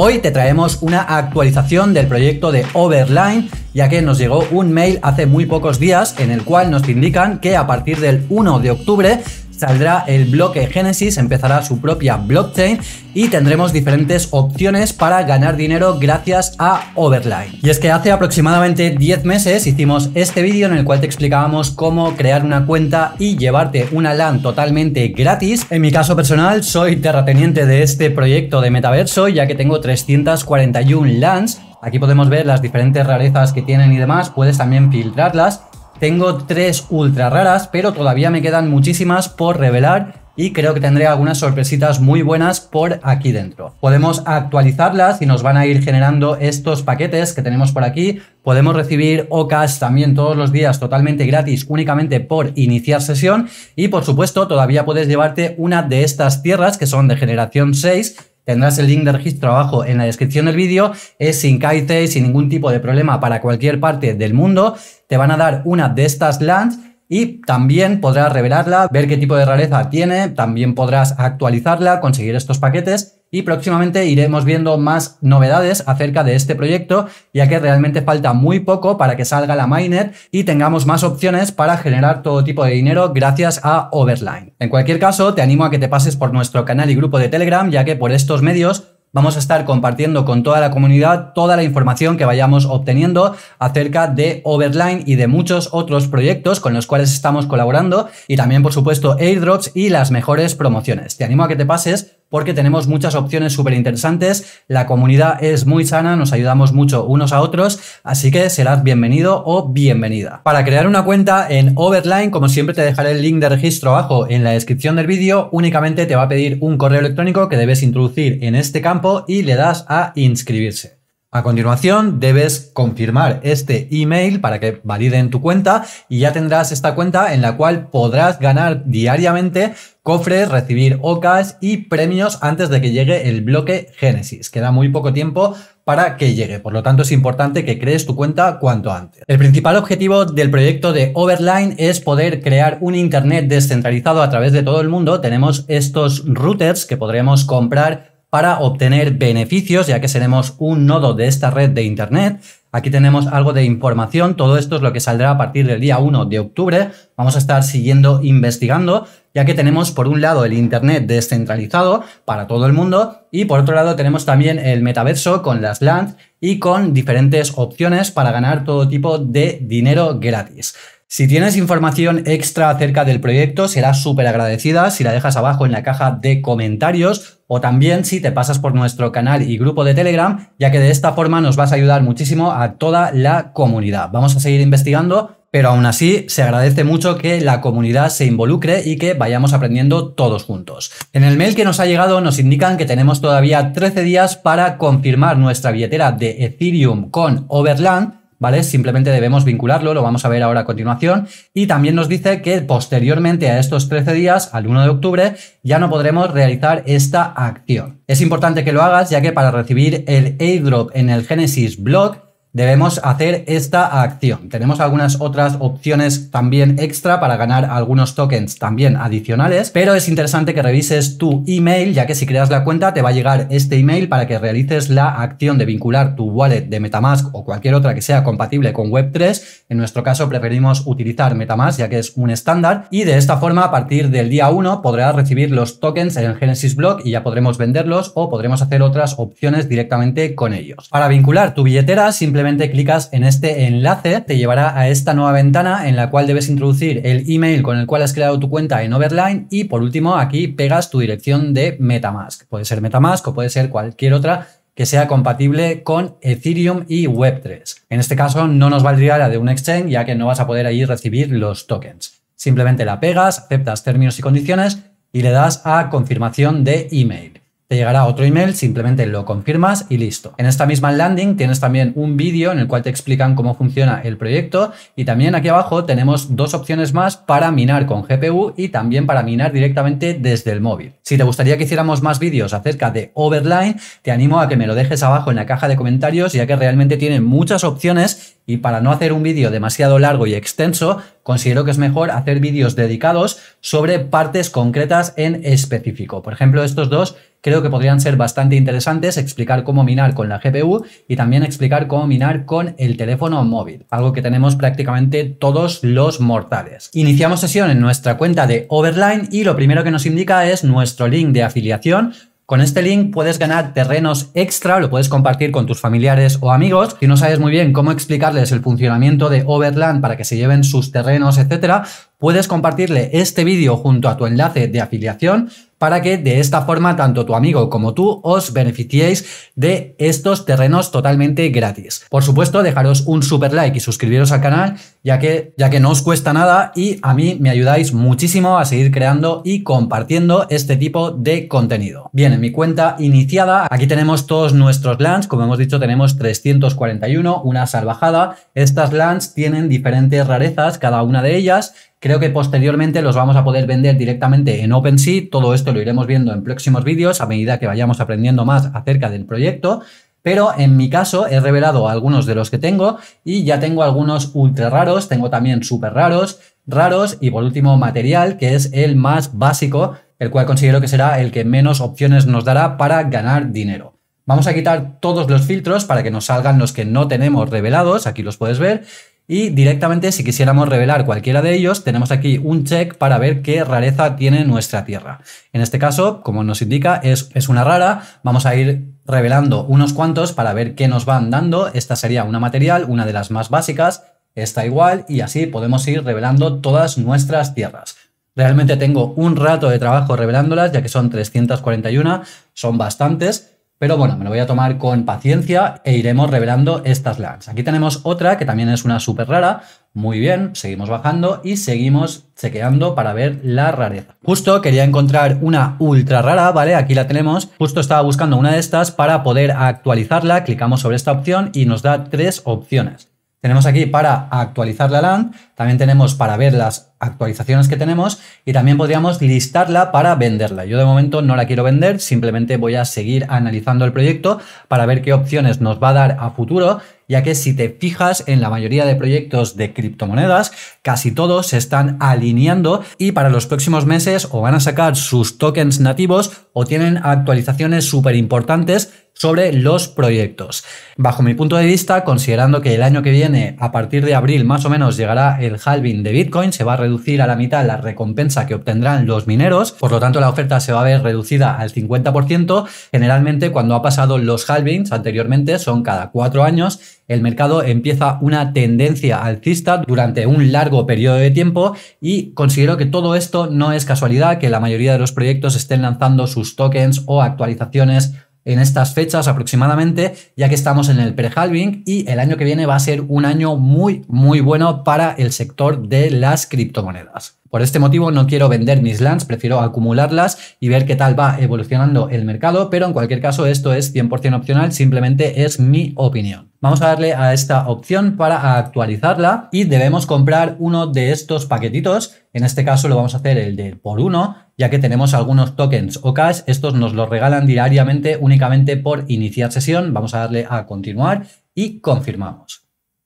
Hoy te traemos una actualización del proyecto de Overline, ya que nos llegó un mail hace muy pocos días en el cual nos indican que a partir del 1 de octubre saldrá el bloque Genesis, empezará su propia blockchain y tendremos diferentes opciones para ganar dinero gracias a Overline. Y es que hace aproximadamente 10 meses hicimos este vídeo en el cual te explicábamos cómo crear una cuenta y llevarte una LAN totalmente gratis. En mi caso personal soy terrateniente de este proyecto de metaverso ya que tengo 341 LANs Aquí podemos ver las diferentes rarezas que tienen y demás, puedes también filtrarlas tengo tres ultra raras, pero todavía me quedan muchísimas por revelar y creo que tendré algunas sorpresitas muy buenas por aquí dentro. Podemos actualizarlas y nos van a ir generando estos paquetes que tenemos por aquí. Podemos recibir OCAS también todos los días totalmente gratis únicamente por iniciar sesión y por supuesto todavía puedes llevarte una de estas tierras que son de generación 6 Tendrás el link de registro abajo en la descripción del vídeo. Es sin kite, sin ningún tipo de problema para cualquier parte del mundo. Te van a dar una de estas LANs y también podrás revelarla, ver qué tipo de rareza tiene, también podrás actualizarla, conseguir estos paquetes y próximamente iremos viendo más novedades acerca de este proyecto, ya que realmente falta muy poco para que salga la Miner y tengamos más opciones para generar todo tipo de dinero gracias a Overline. En cualquier caso, te animo a que te pases por nuestro canal y grupo de Telegram, ya que por estos medios vamos a estar compartiendo con toda la comunidad toda la información que vayamos obteniendo acerca de Overline y de muchos otros proyectos con los cuales estamos colaborando y también por supuesto airdrops y las mejores promociones. Te animo a que te pases porque tenemos muchas opciones súper interesantes, la comunidad es muy sana, nos ayudamos mucho unos a otros, así que serás bienvenido o bienvenida. Para crear una cuenta en Overline, como siempre te dejaré el link de registro abajo en la descripción del vídeo, únicamente te va a pedir un correo electrónico que debes introducir en este campo y le das a inscribirse. A continuación, debes confirmar este email para que validen tu cuenta y ya tendrás esta cuenta en la cual podrás ganar diariamente cofres, recibir ocas y premios antes de que llegue el bloque Génesis. Queda muy poco tiempo para que llegue, por lo tanto es importante que crees tu cuenta cuanto antes. El principal objetivo del proyecto de Overline es poder crear un Internet descentralizado a través de todo el mundo. Tenemos estos routers que podremos comprar para obtener beneficios, ya que seremos un nodo de esta red de Internet. Aquí tenemos algo de información, todo esto es lo que saldrá a partir del día 1 de octubre. Vamos a estar siguiendo investigando, ya que tenemos por un lado el Internet descentralizado para todo el mundo y por otro lado tenemos también el metaverso con las LANs y con diferentes opciones para ganar todo tipo de dinero gratis. Si tienes información extra acerca del proyecto, será súper agradecida si la dejas abajo en la caja de comentarios o también si te pasas por nuestro canal y grupo de Telegram, ya que de esta forma nos vas a ayudar muchísimo a toda la comunidad. Vamos a seguir investigando pero aún así se agradece mucho que la comunidad se involucre y que vayamos aprendiendo todos juntos. En el mail que nos ha llegado nos indican que tenemos todavía 13 días para confirmar nuestra billetera de Ethereum con Overland ¿vale? Simplemente debemos vincularlo, lo vamos a ver ahora a continuación. Y también nos dice que posteriormente a estos 13 días, al 1 de octubre, ya no podremos realizar esta acción. Es importante que lo hagas ya que para recibir el airdrop en el Genesis Blog, debemos hacer esta acción. Tenemos algunas otras opciones también extra para ganar algunos tokens también adicionales, pero es interesante que revises tu email, ya que si creas la cuenta te va a llegar este email para que realices la acción de vincular tu wallet de Metamask o cualquier otra que sea compatible con Web3. En nuestro caso preferimos utilizar Metamask ya que es un estándar y de esta forma a partir del día 1 podrás recibir los tokens en el Genesis Block y ya podremos venderlos o podremos hacer otras opciones directamente con ellos. Para vincular tu billetera simplemente simplemente clicas en este enlace, te llevará a esta nueva ventana en la cual debes introducir el email con el cual has creado tu cuenta en Overline y por último aquí pegas tu dirección de Metamask. Puede ser Metamask o puede ser cualquier otra que sea compatible con Ethereum y Web3. En este caso no nos valdría la de un exchange ya que no vas a poder ahí recibir los tokens. Simplemente la pegas, aceptas términos y condiciones y le das a confirmación de email. Te llegará otro email, simplemente lo confirmas y listo. En esta misma landing tienes también un vídeo en el cual te explican cómo funciona el proyecto y también aquí abajo tenemos dos opciones más para minar con GPU y también para minar directamente desde el móvil. Si te gustaría que hiciéramos más vídeos acerca de Overline, te animo a que me lo dejes abajo en la caja de comentarios ya que realmente tiene muchas opciones y para no hacer un vídeo demasiado largo y extenso, considero que es mejor hacer vídeos dedicados sobre partes concretas en específico. Por ejemplo, estos dos creo que podrían ser bastante interesantes explicar cómo minar con la GPU y también explicar cómo minar con el teléfono móvil, algo que tenemos prácticamente todos los mortales. Iniciamos sesión en nuestra cuenta de Overline y lo primero que nos indica es nuestro link de afiliación con este link puedes ganar terrenos extra, lo puedes compartir con tus familiares o amigos. Si no sabes muy bien cómo explicarles el funcionamiento de Overland para que se lleven sus terrenos, etcétera, puedes compartirle este vídeo junto a tu enlace de afiliación para que de esta forma tanto tu amigo como tú os beneficiéis de estos terrenos totalmente gratis. Por supuesto, dejaros un super like y suscribiros al canal, ya que, ya que no os cuesta nada y a mí me ayudáis muchísimo a seguir creando y compartiendo este tipo de contenido. Bien, en mi cuenta iniciada, aquí tenemos todos nuestros lands, como hemos dicho tenemos 341, una salvajada. Estas lands tienen diferentes rarezas, cada una de ellas, Creo que posteriormente los vamos a poder vender directamente en OpenSea. Todo esto lo iremos viendo en próximos vídeos a medida que vayamos aprendiendo más acerca del proyecto. Pero en mi caso he revelado algunos de los que tengo y ya tengo algunos ultra raros, tengo también super raros, raros y por último material que es el más básico, el cual considero que será el que menos opciones nos dará para ganar dinero. Vamos a quitar todos los filtros para que nos salgan los que no tenemos revelados, aquí los puedes ver, y directamente si quisiéramos revelar cualquiera de ellos, tenemos aquí un check para ver qué rareza tiene nuestra tierra. En este caso, como nos indica, es, una rara. Vamos a ir revelando unos cuantos para ver qué nos van dando. Esta sería una material, una de las más básicas. Está igual y así podemos ir revelando todas nuestras tierras. Realmente tengo un rato de trabajo revelándolas, ya que son 341, son bastantes, pero bueno, me lo voy a tomar con paciencia e iremos revelando estas lags. Aquí tenemos otra que también es una súper rara. Muy bien, seguimos bajando y seguimos chequeando para ver la rareza. Justo quería encontrar una ultra rara, ¿vale? Aquí la tenemos. Justo estaba buscando una de estas para poder actualizarla. Clicamos sobre esta opción y nos da tres opciones. Tenemos aquí para actualizar la LAN, también tenemos para ver las actualizaciones que tenemos y también podríamos listarla para venderla. Yo de momento no la quiero vender, simplemente voy a seguir analizando el proyecto para ver qué opciones nos va a dar a futuro, ya que si te fijas en la mayoría de proyectos de criptomonedas, casi todos se están alineando y para los próximos meses o van a sacar sus tokens nativos o tienen actualizaciones súper importantes sobre los proyectos. Bajo mi punto de vista, considerando que el año que viene, a partir de abril más o menos, llegará el halving de Bitcoin, se va a reducir a la mitad la recompensa que obtendrán los mineros, por lo tanto la oferta se va a ver reducida al 50%. Generalmente cuando ha pasado los halvings anteriormente, son cada cuatro años, el mercado empieza una tendencia alcista durante un largo periodo de tiempo y considero que todo esto no es casualidad, que la mayoría de los proyectos estén lanzando sus tokens o actualizaciones en estas fechas aproximadamente, ya que estamos en el pre-halving y el año que viene va a ser un año muy, muy bueno para el sector de las criptomonedas. Por este motivo no quiero vender mis lands, prefiero acumularlas y ver qué tal va evolucionando el mercado, pero en cualquier caso esto es 100% opcional, simplemente es mi opinión. Vamos a darle a esta opción para actualizarla y debemos comprar uno de estos paquetitos. En este caso lo vamos a hacer el de por uno, ya que tenemos algunos tokens o cash. Estos nos los regalan diariamente únicamente por iniciar sesión. Vamos a darle a continuar y confirmamos.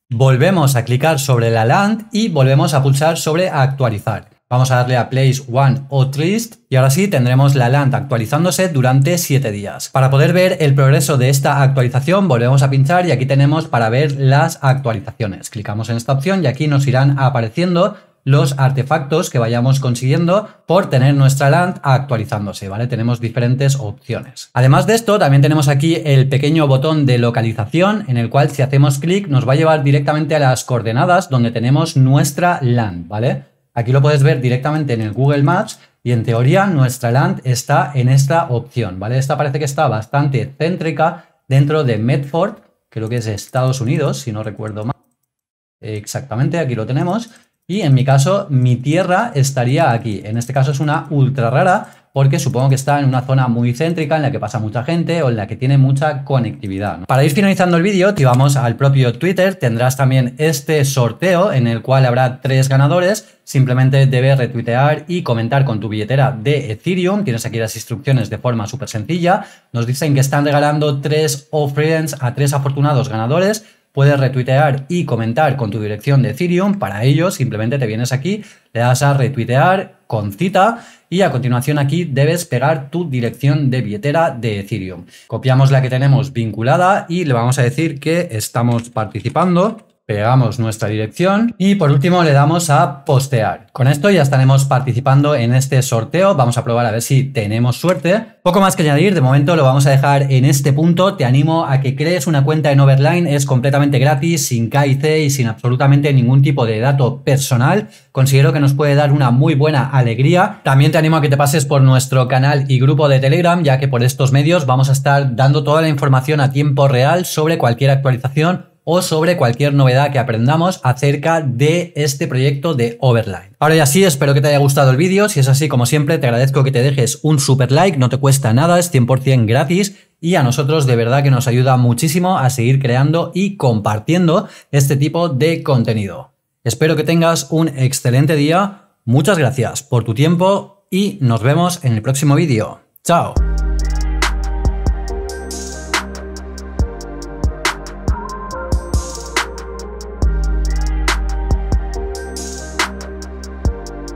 Volvemos a clicar sobre la land y volvemos a pulsar sobre actualizar. Vamos a darle a place one o trist y ahora sí tendremos la land actualizándose durante 7 días. Para poder ver el progreso de esta actualización volvemos a pinchar y aquí tenemos para ver las actualizaciones. Clicamos en esta opción y aquí nos irán apareciendo los artefactos que vayamos consiguiendo por tener nuestra LAND actualizándose, ¿vale? Tenemos diferentes opciones. Además de esto, también tenemos aquí el pequeño botón de localización en el cual si hacemos clic nos va a llevar directamente a las coordenadas donde tenemos nuestra LAND, ¿vale? Aquí lo puedes ver directamente en el Google Maps y en teoría nuestra land está en esta opción, ¿vale? Esta parece que está bastante céntrica dentro de Medford, creo que es Estados Unidos, si no recuerdo mal. Exactamente, aquí lo tenemos. Y en mi caso, mi tierra estaría aquí. En este caso es una ultra rara, porque supongo que está en una zona muy céntrica en la que pasa mucha gente o en la que tiene mucha conectividad. Para ir finalizando el vídeo, te vamos al propio Twitter, tendrás también este sorteo en el cual habrá tres ganadores. Simplemente debes retuitear y comentar con tu billetera de Ethereum. Tienes aquí las instrucciones de forma súper sencilla. Nos dicen que están regalando tres offerings a tres afortunados ganadores puedes retuitear y comentar con tu dirección de Ethereum. Para ello, simplemente te vienes aquí, le das a retuitear con cita y a continuación aquí debes pegar tu dirección de billetera de Ethereum. Copiamos la que tenemos vinculada y le vamos a decir que estamos participando pegamos nuestra dirección y por último le damos a postear. Con esto ya estaremos participando en este sorteo. Vamos a probar a ver si tenemos suerte. Poco más que añadir, de momento lo vamos a dejar en este punto. Te animo a que crees una cuenta en Overline, es completamente gratis, sin C y sin absolutamente ningún tipo de dato personal. Considero que nos puede dar una muy buena alegría. También te animo a que te pases por nuestro canal y grupo de Telegram, ya que por estos medios vamos a estar dando toda la información a tiempo real sobre cualquier actualización o sobre cualquier novedad que aprendamos acerca de este proyecto de Overline. Ahora ya sí, espero que te haya gustado el vídeo. Si es así, como siempre, te agradezco que te dejes un super like, no te cuesta nada, es 100% gratis y a nosotros de verdad que nos ayuda muchísimo a seguir creando y compartiendo este tipo de contenido. Espero que tengas un excelente día, muchas gracias por tu tiempo y nos vemos en el próximo vídeo. ¡Chao!